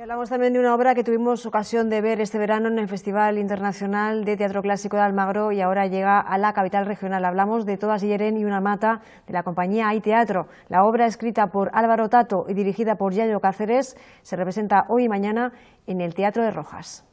hablamos también de una obra que tuvimos ocasión de ver este verano en el Festival Internacional de Teatro Clásico de Almagro y ahora llega a la capital regional. Hablamos de Todas Yeren y una mata de la compañía Hay Teatro. La obra escrita por Álvaro Tato y dirigida por Yayo Cáceres se representa hoy y mañana en el Teatro de Rojas.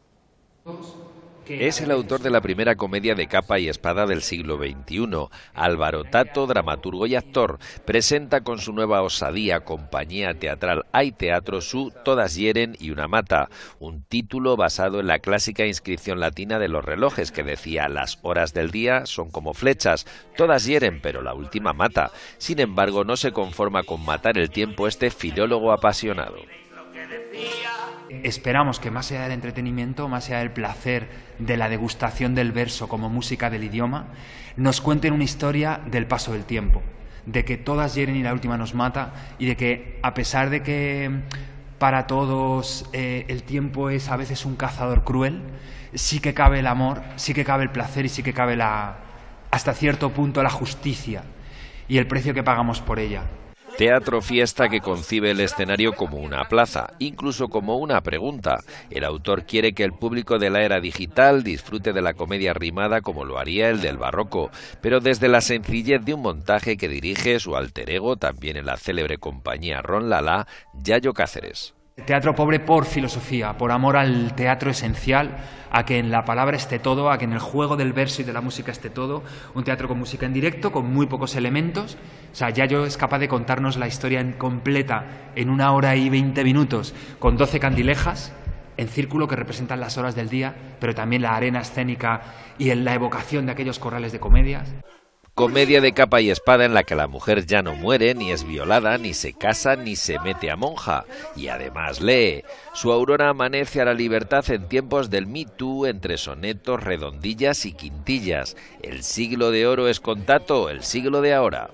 Es el autor de la primera comedia de capa y espada del siglo XXI. Álvaro Tato, dramaturgo y actor, presenta con su nueva osadía compañía teatral Hay Teatro su Todas hieren y una mata, un título basado en la clásica inscripción latina de los relojes que decía las horas del día son como flechas, todas hieren pero la última mata. Sin embargo, no se conforma con matar el tiempo este filólogo apasionado esperamos que más allá del entretenimiento, más allá del placer de la degustación del verso como música del idioma, nos cuenten una historia del paso del tiempo, de que todas hieren y la última nos mata, y de que a pesar de que para todos eh, el tiempo es a veces un cazador cruel, sí que cabe el amor, sí que cabe el placer y sí que cabe la, hasta cierto punto la justicia y el precio que pagamos por ella. Teatro Fiesta que concibe el escenario como una plaza, incluso como una pregunta. El autor quiere que el público de la era digital disfrute de la comedia rimada como lo haría el del barroco, pero desde la sencillez de un montaje que dirige su alter ego también en la célebre compañía Ron Lala, Yayo Cáceres. Teatro pobre por filosofía, por amor al teatro esencial, a que en la palabra esté todo, a que en el juego del verso y de la música esté todo. Un teatro con música en directo, con muy pocos elementos. O sea, yo es capaz de contarnos la historia en completa en una hora y veinte minutos, con doce candilejas en círculo que representan las horas del día, pero también la arena escénica y en la evocación de aquellos corrales de comedias comedia de capa y espada en la que la mujer ya no muere, ni es violada, ni se casa, ni se mete a monja. Y además lee. Su aurora amanece a la libertad en tiempos del Me Too entre sonetos, redondillas y quintillas. El siglo de oro es contato, el siglo de ahora.